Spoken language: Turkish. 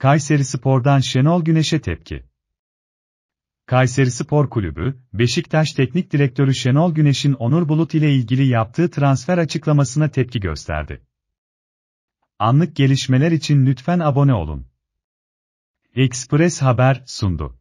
Kayseri Spor'dan Şenol Güneş'e tepki. Kayseri Spor Kulübü, Beşiktaş Teknik Direktörü Şenol Güneş'in Onur Bulut ile ilgili yaptığı transfer açıklamasına tepki gösterdi. Anlık gelişmeler için lütfen abone olun. Express Haber sundu.